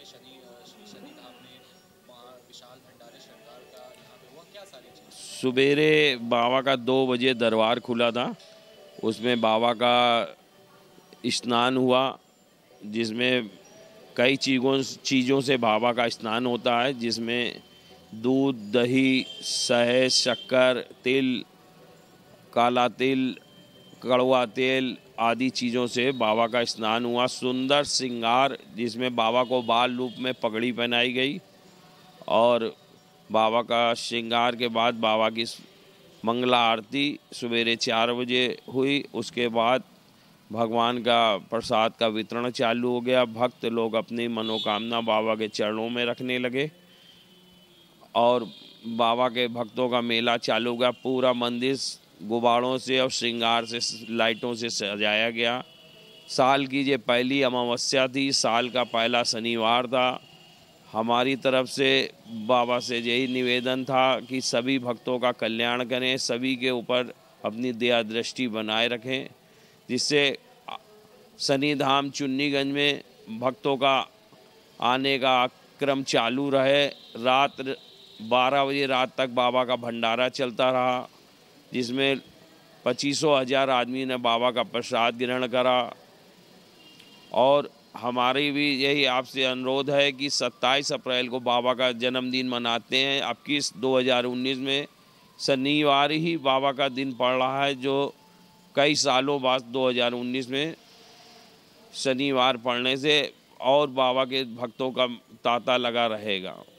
के शनि श्री शनि धाम में विशाल भंडारे सरकार का यहाँ पे हुआ क्या सारी चीज़ सवेरे बाबा का दो बजे दरबार खुला था उसमें बाबा का स्नान हुआ जिसमें कई चीज़ों चीज़ों से बाबा का स्नान होता है जिसमें दूध दही शहद शक्कर तिल काला तिल कड़वा तेल आदि चीज़ों से बाबा का स्नान हुआ सुंदर श्रृंगार जिसमें बाबा को बाल रूप में पगड़ी पहनाई गई और बाबा का श्रृंगार के बाद बाबा की मंगला आरती सवेरे चार बजे हुई उसके बाद भगवान का प्रसाद का वितरण चालू हो गया भक्त लोग अपनी मनोकामना बाबा के चरणों में रखने लगे और बाबा के भक्तों का मेला चालू हो गया पूरा मंदिर गुब्बारों से और श्रृंगार से लाइटों से सजाया गया साल की ये पहली अमावस्या थी साल का पहला शनिवार था हमारी तरफ से बाबा से यही निवेदन था कि सभी भक्तों का कल्याण करें सभी के ऊपर अपनी दया दृष्टि बनाए रखें जिससे सनी धाम चुन्नीगंज में भक्तों का आने का क्रम चालू रहे रात 12 बजे रात तक बाबा का भंडारा चलता रहा जिसमें पच्चीसों हजार आदमी ने बाबा का प्रसाद ग्रहण करा और हमारी भी यही आपसे अनुरोध है कि 27 अप्रैल को बाबा का जन्मदिन मनाते हैं अब किस दो में शनिवार ही बाबा का दिन पड़ रहा है जो कई सालों बाद 2019 में शनिवार पड़ने से और बाबा के भक्तों का तांता लगा रहेगा